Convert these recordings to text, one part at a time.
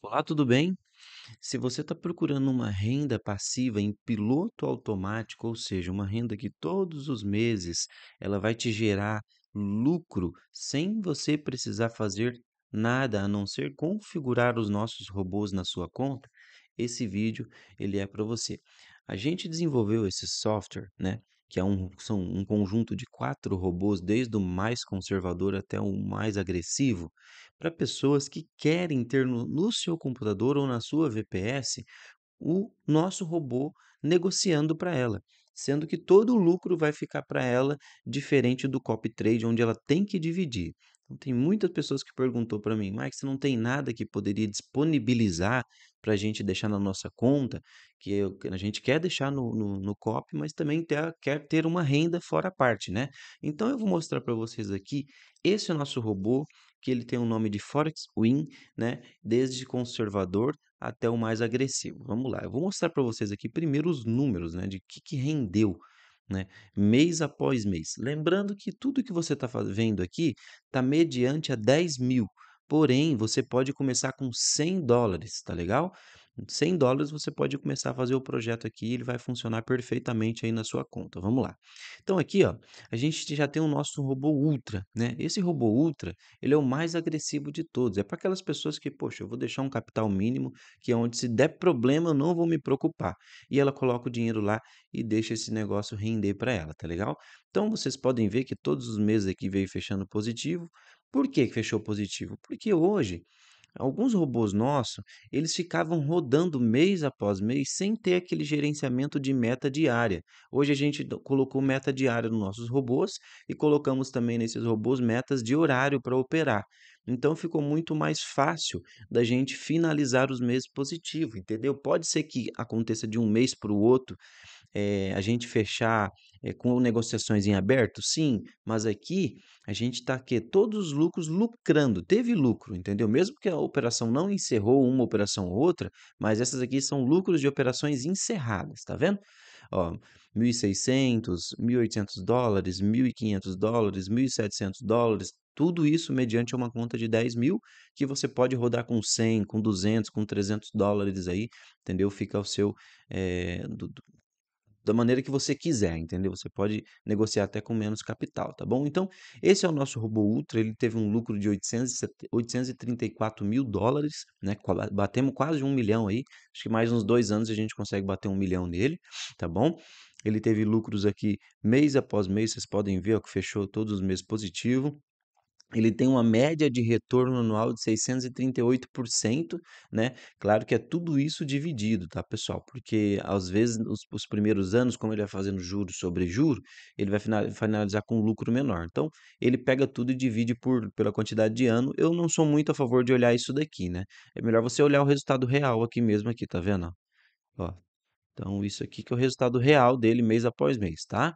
Olá, tudo bem? Se você está procurando uma renda passiva em piloto automático, ou seja, uma renda que todos os meses ela vai te gerar lucro sem você precisar fazer nada a não ser configurar os nossos robôs na sua conta, esse vídeo ele é para você. A gente desenvolveu esse software, né, que é um, são um conjunto de quatro robôs, desde o mais conservador até o mais agressivo, para pessoas que querem ter no, no seu computador ou na sua VPS o nosso robô negociando para ela, sendo que todo o lucro vai ficar para ela, diferente do copy trade, onde ela tem que dividir. Então, tem muitas pessoas que perguntou para mim, Mike, você não tem nada que poderia disponibilizar para a gente deixar na nossa conta, que a gente quer deixar no, no, no COP, mas também ter, quer ter uma renda fora a parte, né? Então eu vou mostrar para vocês aqui, esse é o nosso robô, que ele tem o um nome de Forex Win, né? Desde conservador até o mais agressivo. Vamos lá, eu vou mostrar para vocês aqui primeiro os números, né? De que, que rendeu né? mês após mês. Lembrando que tudo que você está vendo aqui está mediante a 10 mil. Porém, você pode começar com 100 dólares, tá legal? 100 dólares você pode começar a fazer o projeto aqui, ele vai funcionar perfeitamente aí na sua conta. Vamos lá. Então aqui, ó, a gente já tem o nosso robô ultra, né? Esse robô ultra, ele é o mais agressivo de todos. É para aquelas pessoas que, poxa, eu vou deixar um capital mínimo, que é onde se der problema eu não vou me preocupar. E ela coloca o dinheiro lá e deixa esse negócio render para ela, tá legal? Então vocês podem ver que todos os meses aqui veio fechando positivo, por que fechou positivo? Porque hoje alguns robôs nossos, eles ficavam rodando mês após mês sem ter aquele gerenciamento de meta diária. Hoje a gente colocou meta diária nos nossos robôs e colocamos também nesses robôs metas de horário para operar. Então ficou muito mais fácil da gente finalizar os meses positivos, entendeu? Pode ser que aconteça de um mês para o outro é, a gente fechar é, com negociações em aberto? Sim, mas aqui a gente está aqui todos os lucros lucrando, teve lucro, entendeu? Mesmo que a operação não encerrou uma operação ou outra, mas essas aqui são lucros de operações encerradas, tá vendo? Ó, 1.600, 1.800 dólares, 1.500 dólares, 1.700 dólares, tudo isso mediante uma conta de 10 mil, que você pode rodar com 100, com 200, com 300 dólares aí, entendeu? Fica o seu, é, do, da maneira que você quiser, entendeu? Você pode negociar até com menos capital, tá bom? Então, esse é o nosso robô Ultra, ele teve um lucro de 800, 834 mil dólares, né? Batemos quase um milhão aí, acho que mais uns dois anos a gente consegue bater um milhão nele, tá bom? Ele teve lucros aqui mês após mês, vocês podem ver ó, que fechou todos os meses positivo ele tem uma média de retorno anual de 638%, né? Claro que é tudo isso dividido, tá, pessoal? Porque às vezes os, os primeiros anos, como ele vai fazendo juro sobre juro, ele vai finalizar com um lucro menor. Então, ele pega tudo e divide por, pela quantidade de ano. Eu não sou muito a favor de olhar isso daqui, né? É melhor você olhar o resultado real aqui mesmo aqui, tá vendo? Ó, então, isso aqui que é o resultado real dele mês após mês, tá?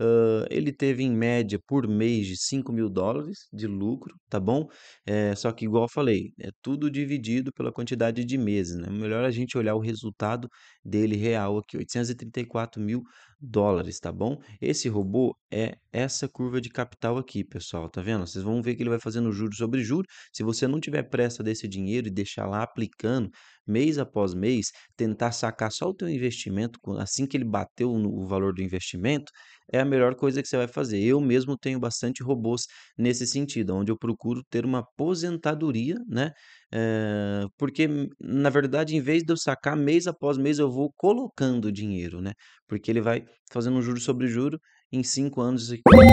Uh, ele teve em média por mês de 5 mil dólares de lucro, tá bom? É, só que, igual eu falei, é tudo dividido pela quantidade de meses, né? Melhor a gente olhar o resultado dele real aqui, 834 mil dólares, tá bom? Esse robô é essa curva de capital aqui, pessoal, tá vendo? Vocês vão ver que ele vai fazendo juros sobre juros. Se você não tiver pressa desse dinheiro e deixar lá aplicando, mês após mês, tentar sacar só o teu investimento, assim que ele bateu no valor do investimento, é a melhor coisa que você vai fazer. Eu mesmo tenho bastante robôs nesse sentido, onde eu procuro ter uma aposentadoria, né? É, porque, na verdade, em vez de eu sacar mês após mês, eu vou colocando dinheiro, né? Porque ele vai fazendo um juro sobre juro em cinco anos. Isso aqui é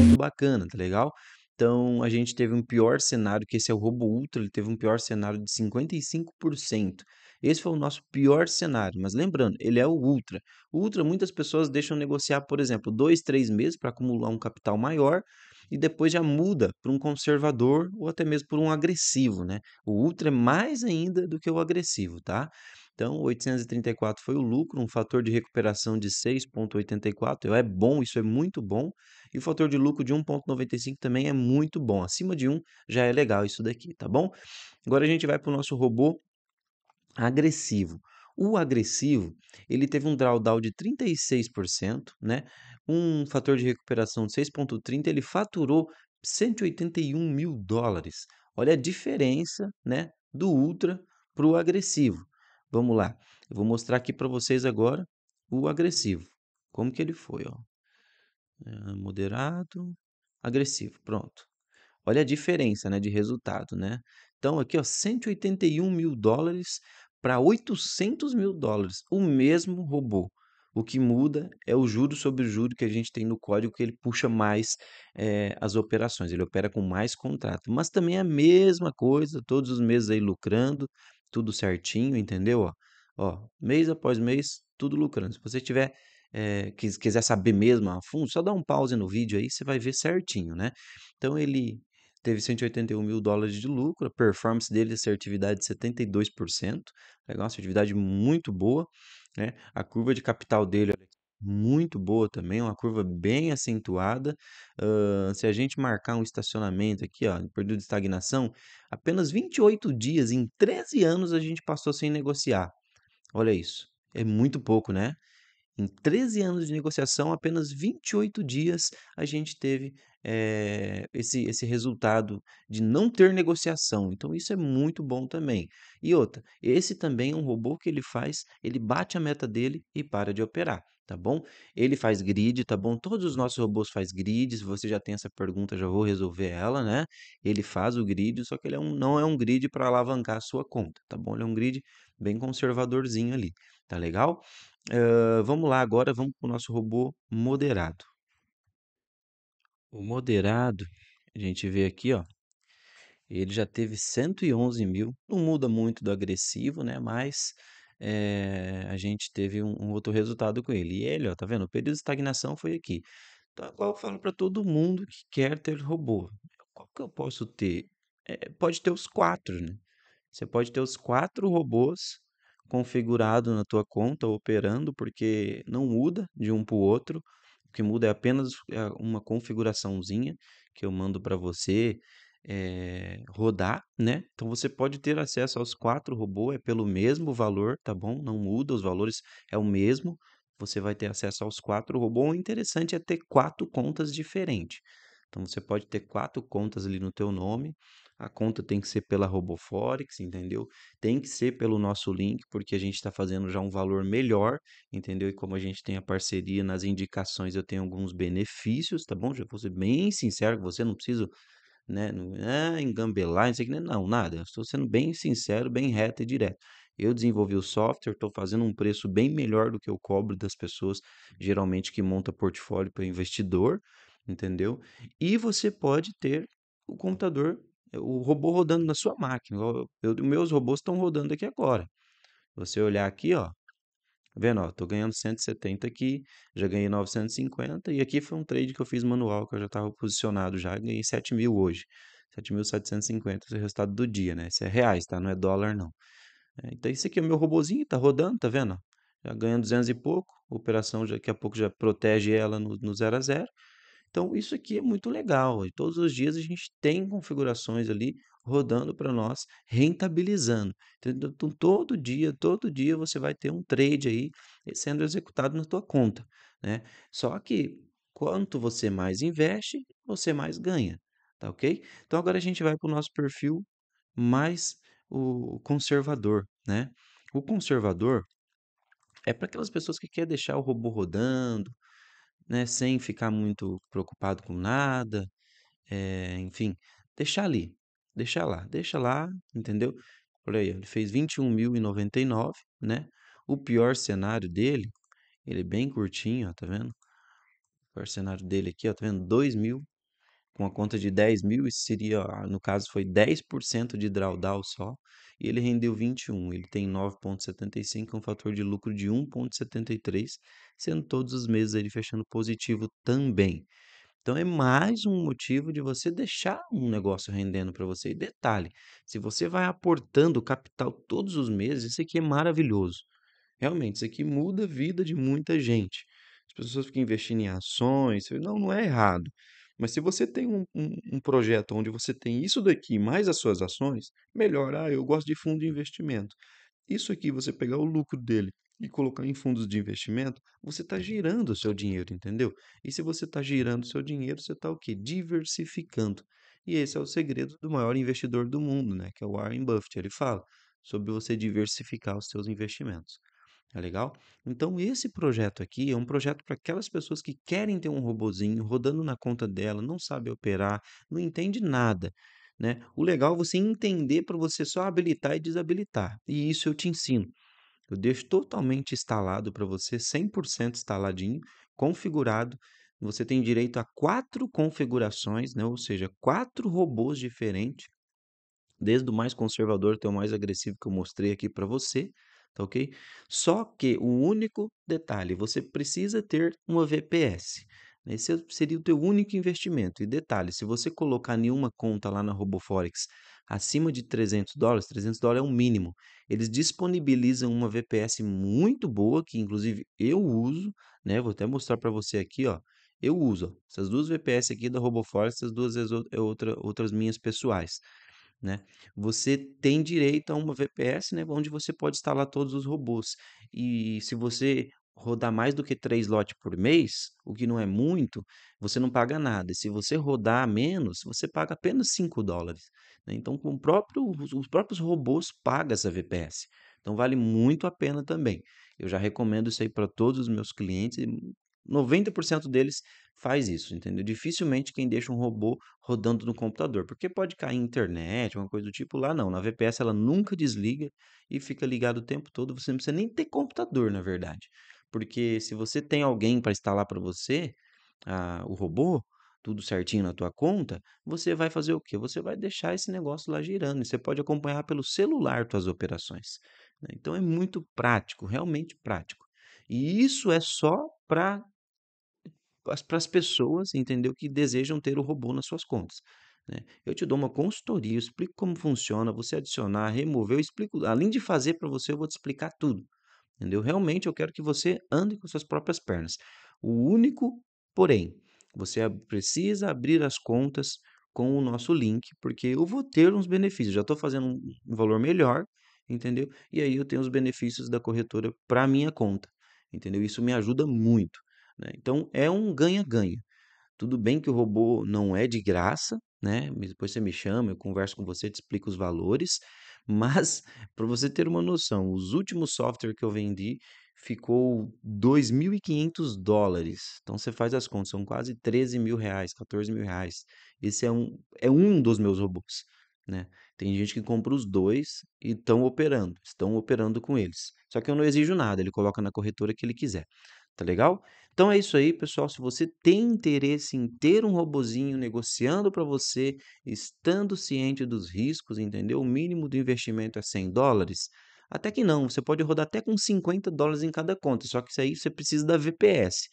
muito bacana, tá legal? Então, a gente teve um pior cenário, que esse é o Robo Ultra, ele teve um pior cenário de 55%. Esse foi o nosso pior cenário, mas lembrando, ele é o Ultra. O Ultra, muitas pessoas deixam negociar, por exemplo, dois, três meses para acumular um capital maior e depois já muda para um conservador ou até mesmo para um agressivo, né? O Ultra é mais ainda do que o agressivo, tá? Então, 834 foi o lucro, um fator de recuperação de 6,84. É bom, isso é muito bom. E o fator de lucro de 1,95 também é muito bom. Acima de 1 já é legal isso daqui, tá bom? Agora a gente vai para o nosso robô agressivo. O agressivo, ele teve um drawdown de 36%, né? Um fator de recuperação de 6,30. Ele faturou 181 mil dólares. Olha a diferença, né? Do Ultra para o agressivo. Vamos lá. Eu vou mostrar aqui para vocês agora o agressivo. Como que ele foi, ó. É, moderado, agressivo, pronto. Olha a diferença, né, de resultado, né? Então aqui, ó, 181 mil dólares para 800 mil dólares, o mesmo robô. O que muda é o juro sobre o juro que a gente tem no código, que ele puxa mais é, as operações, ele opera com mais contrato. Mas também é a mesma coisa, todos os meses aí lucrando, tudo certinho, entendeu? Ó, ó, mês após mês, tudo lucrando. Se você tiver é, quiser saber mesmo a fundo, só dá um pause no vídeo aí, você vai ver certinho, né? Então ele teve 181 mil dólares de lucro, a performance dele, assertividade de 72%, legal, assertividade muito boa, né? A curva de capital dele muito boa também, uma curva bem acentuada. Uh, se a gente marcar um estacionamento aqui, ó, em período de estagnação, apenas 28 dias em 13 anos a gente passou sem negociar. Olha isso, é muito pouco, né? Em 13 anos de negociação, apenas 28 dias a gente teve é, esse, esse resultado de não ter negociação. Então, isso é muito bom também. E outra, esse também é um robô que ele faz, ele bate a meta dele e para de operar tá bom? Ele faz grid, tá bom? Todos os nossos robôs faz grid, se você já tem essa pergunta, já vou resolver ela, né? Ele faz o grid, só que ele é um, não é um grid para alavancar a sua conta, tá bom? Ele é um grid bem conservadorzinho ali, tá legal? Uh, vamos lá agora, vamos para o nosso robô moderado, o moderado, a gente vê aqui, ó, ele já teve 111 mil. Não muda muito do agressivo, né? Mas é, a gente teve um, um, outro resultado com ele. E ele, ó, tá vendo? O período de estagnação foi aqui. Então, é agora eu falo para todo mundo que quer ter robô. Qual que eu posso ter? É, pode ter os quatro, né? Você pode ter os quatro robôs configurado na tua conta, operando, porque não muda de um para o outro que muda é apenas uma configuraçãozinha que eu mando para você é, rodar, né? Então você pode ter acesso aos quatro robôs, é pelo mesmo valor, tá bom? Não muda, os valores é o mesmo. Você vai ter acesso aos quatro robôs. O interessante é ter quatro contas diferentes. Então você pode ter quatro contas ali no teu nome a conta tem que ser pela Roboforex, entendeu? Tem que ser pelo nosso link, porque a gente está fazendo já um valor melhor, entendeu? E como a gente tem a parceria nas indicações, eu tenho alguns benefícios, tá bom? Já vou ser bem sincero com você, não preciso né, ah, engambelar, não sei que, né? não, nada. estou sendo bem sincero, bem reto e direto. Eu desenvolvi o software, estou fazendo um preço bem melhor do que eu cobro das pessoas, geralmente que monta portfólio para investidor, entendeu? E você pode ter o computador o robô rodando na sua máquina. Eu, eu, meus robôs estão rodando aqui agora. Você olhar aqui, ó, tá vendo, ó, tô ganhando 170 aqui, já ganhei 950 e aqui foi um trade que eu fiz manual, que eu já estava posicionado já, ganhei 7 mil hoje. 7.750 é o resultado do dia, né? Isso é reais, tá? Não é dólar, não. É, então, esse aqui é o meu robozinho, tá rodando, tá vendo? Já ganhando 200 e pouco, operação já, daqui a pouco já protege ela no, no 0 a 0 então, isso aqui é muito legal. E todos os dias a gente tem configurações ali rodando para nós, rentabilizando. Então, todo dia, todo dia você vai ter um trade aí sendo executado na tua conta, né? Só que quanto você mais investe, você mais ganha, tá ok? Então, agora a gente vai para o nosso perfil mais o conservador, né? O conservador é para aquelas pessoas que quer deixar o robô rodando, né, sem ficar muito preocupado com nada, eh, enfim, deixar ali, deixar lá, deixa lá, entendeu? Olha aí, ele fez 21.099, né? O pior cenário dele, ele é bem curtinho, ó, tá vendo? O pior cenário dele aqui, ó, tá vendo? mil com a conta de 10 mil, isso seria, ah, no caso, foi 10% de drawdown só, e ele rendeu 21. Ele tem 9,75, é um fator de lucro de 1,73, sendo todos os meses ele fechando positivo também. Então é mais um motivo de você deixar um negócio rendendo para você. E detalhe, se você vai aportando capital todos os meses, isso aqui é maravilhoso. Realmente, isso aqui muda a vida de muita gente. As pessoas ficam investindo em ações, não, não é errado. Mas se você tem um, um, um, projeto onde você tem isso daqui mais as suas ações, melhor. Ah, eu gosto de fundo de investimento. Isso aqui, você pegar o lucro dele e colocar em fundos de investimento, você está girando o seu dinheiro, entendeu? E se você está girando o seu dinheiro, você está o quê? Diversificando. E esse é o segredo do maior investidor do mundo, né? Que é o Warren Buffett. Ele fala sobre você diversificar os seus investimentos. É legal? Então, esse projeto aqui é um projeto para aquelas pessoas que querem ter um robozinho rodando na conta dela, não sabe operar, não entende nada. Né? O legal é você entender para você só habilitar e desabilitar. E isso eu te ensino. Eu deixo totalmente instalado para você, 100% instaladinho, configurado. Você tem direito a quatro configurações, né? ou seja, quatro robôs diferentes, desde o mais conservador até o mais agressivo que eu mostrei aqui para você tá ok? Só que o único detalhe, você precisa ter uma VPS. Né, esse é, seria o teu único investimento. E detalhe, se você colocar nenhuma conta lá na RoboForex acima de 300 dólares, 300 dólares é o mínimo. Eles disponibilizam uma VPS muito boa, que inclusive eu uso, né? Vou até mostrar para você aqui, ó. Eu uso ó, essas duas VPS aqui da RoboForex, essas duas é outra, outras minhas pessoais né? Você tem direito a uma VPS, né, onde você pode instalar todos os robôs. E se você rodar mais do que três lotes por mês, o que não é muito, você não paga nada. E se você rodar menos, você paga apenas 5 dólares. Né? Então, com próprio, os próprios robôs pagam essa VPS. Então, vale muito a pena também. Eu já recomendo isso aí para todos os meus clientes. 90% deles faz isso, entendeu? Dificilmente quem deixa um robô rodando no computador, porque pode cair internet, uma coisa do tipo lá, não. Na VPS ela nunca desliga e fica ligado o tempo todo, você não precisa nem ter computador, na verdade. Porque se você tem alguém para instalar para você a, o robô, tudo certinho na tua conta, você vai fazer o quê? Você vai deixar esse negócio lá girando e você pode acompanhar pelo celular suas operações. Né? Então é muito prático, realmente prático. E isso é só para para as pessoas, entendeu? Que desejam ter o robô nas suas contas. Né? Eu te dou uma consultoria, eu explico como funciona, você adicionar, remover, eu explico. Além de fazer para você, eu vou te explicar tudo. Entendeu? Realmente eu quero que você ande com suas próprias pernas. O único, porém, você precisa abrir as contas com o nosso link, porque eu vou ter uns benefícios. Já estou fazendo um valor melhor, entendeu? E aí eu tenho os benefícios da corretora para minha conta, entendeu? Isso me ajuda muito. Né? Então é um ganha-ganha. Tudo bem que o robô não é de graça, né? Depois você me chama, eu converso com você, te explico os valores. Mas, para você ter uma noção, os últimos software que eu vendi ficou 2.500 dólares. Então, você faz as contas, são quase 13 mil reais, 14 mil reais. Esse é um, é um dos meus robôs, né? Tem gente que compra os dois e estão operando, estão operando com eles. Só que eu não exijo nada, ele coloca na corretora que ele quiser, tá legal? Então é isso aí, pessoal. Se você tem interesse em ter um robozinho negociando para você, estando ciente dos riscos, entendeu? O mínimo do investimento é 100 dólares. Até que não, você pode rodar até com 50 dólares em cada conta, só que isso aí você precisa da VPS.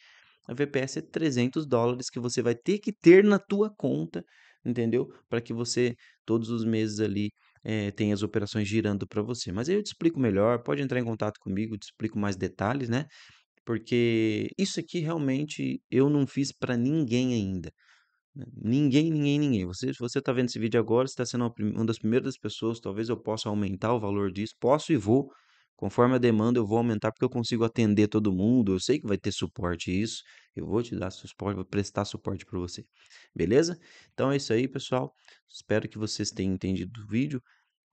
A VPS é 300 dólares que você vai ter que ter na tua conta, entendeu? Para que você todos os meses ali é, eh, tem as operações girando para você. Mas aí eu te explico melhor, pode entrar em contato comigo, te explico mais detalhes, né? porque isso aqui realmente eu não fiz para ninguém ainda. Né, ninguém, ninguém, ninguém. Você você está vendo esse vídeo agora, está sendo uma das primeiras pessoas. Talvez eu possa aumentar o valor disso. Posso e vou. Conforme a demanda, eu vou aumentar porque eu consigo atender todo mundo. Eu sei que vai ter suporte isso. Eu vou te dar suporte, vou prestar suporte para você. Beleza? Então é isso aí, pessoal. Espero que vocês tenham entendido o vídeo.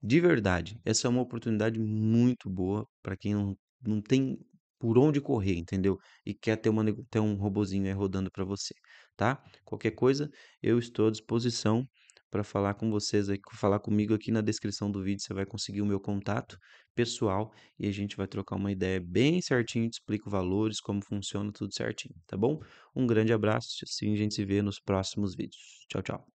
De verdade, essa é uma oportunidade muito boa para quem não, não tem por onde correr, entendeu? E quer ter, uma, ter um robozinho aí rodando para você, tá? Qualquer coisa, eu estou à disposição para falar com vocês aí, falar comigo aqui na descrição do vídeo, você vai conseguir o meu contato pessoal e a gente vai trocar uma ideia bem certinho, te explico valores, como funciona tudo certinho, tá bom? Um grande abraço, assim a gente se vê nos próximos vídeos. Tchau, tchau.